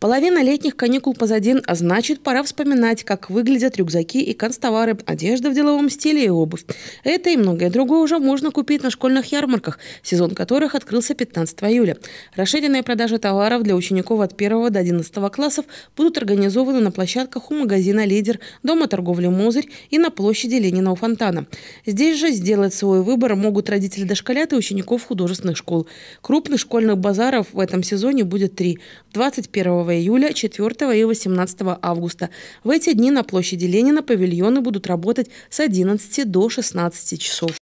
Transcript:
Половина летних каникул позади, а значит, пора вспоминать, как выглядят рюкзаки и констовары, одежда в деловом стиле и обувь. Это и многое другое уже можно купить на школьных ярмарках, сезон которых открылся 15 июля. Расширенные продажи товаров для учеников от 1 до 11 классов будут организованы на площадках у магазина «Лидер», Дома торговли «Мозырь» и на площади Ленина у фонтана. Здесь же сделать свой выбор могут родители дошколят и учеников художественных школ. Крупных школьных базаров в этом сезоне будет три. 21 июля, 4 и 18 августа. В эти дни на площади Ленина павильоны будут работать с 11 до 16 часов.